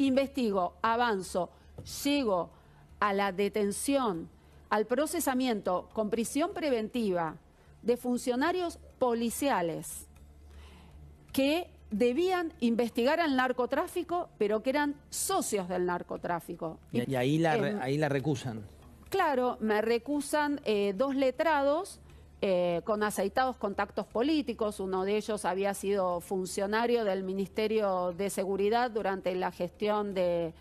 investigo, avanzo, llego a la detención, al procesamiento con prisión preventiva de funcionarios policiales que debían investigar al narcotráfico, pero que eran socios del narcotráfico. Y, ahí, la, ahí la recusan. Claro, me recusan eh, dos letrados eh, con aceitados contactos políticos. Uno de ellos había sido funcionario del Ministerio de Seguridad durante la gestión de,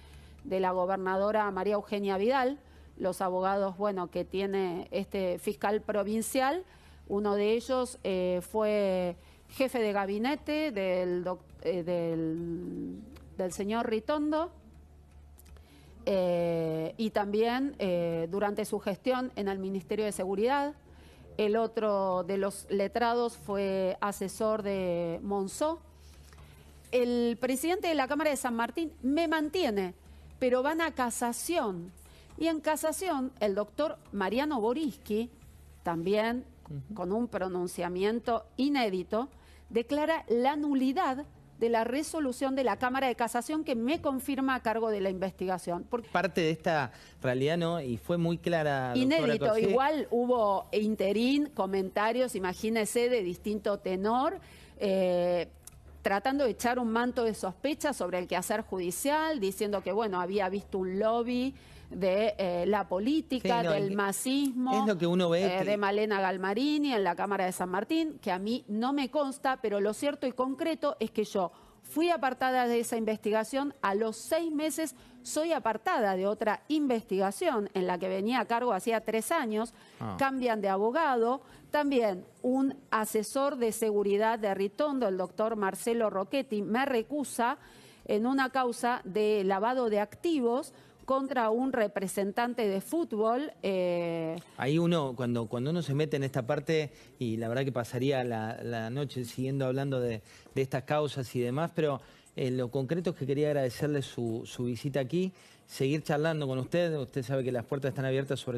la gobernadora María Eugenia Vidal. Los abogados, bueno, que tiene este fiscal provincial. Uno de ellos eh, fue jefe de gabinete del, eh, señor Ritondo. y también durante su gestión en el Ministerio de Seguridad, el otro de los letrados fue asesor de Monzó. El presidente de la Cámara de San Martín me mantiene, pero van a casación. Y en casación, el doctor Mariano Boriski, también con un pronunciamiento inédito, declara la nulidad de la resolución de la Cámara de Casación que me confirma a cargo de la investigación. Parte de esta realidad, ¿no? Y fue muy clara. Inédito, igual hubo interín, comentarios, imagínese, de distinto tenor. Eh, tratando de echar un manto de sospecha sobre el quehacer judicial, diciendo que, bueno, había visto un lobby de eh, la política, del masismo, de Malena Galmarini en la Cámara de San Martín, que a mí no me consta, pero lo cierto y concreto es que yo Fui apartada de esa investigación, a los seis meses soy apartada de otra investigación en la que venía a cargo hacía tres años, ah. cambian de abogado, también un asesor de seguridad de Ritondo, el doctor Marcelo Rochetti, me recusa en una causa de lavado de activos contra un representante de fútbol. Eh, Ahí uno, cuando, cuando uno se mete en esta parte, y la verdad que pasaría la, noche siguiendo hablando de, estas causas y demás, pero eh, lo concreto es que quería agradecerle su, su visita aquí, seguir charlando con usted, usted sabe que las puertas están abiertas sobre todo.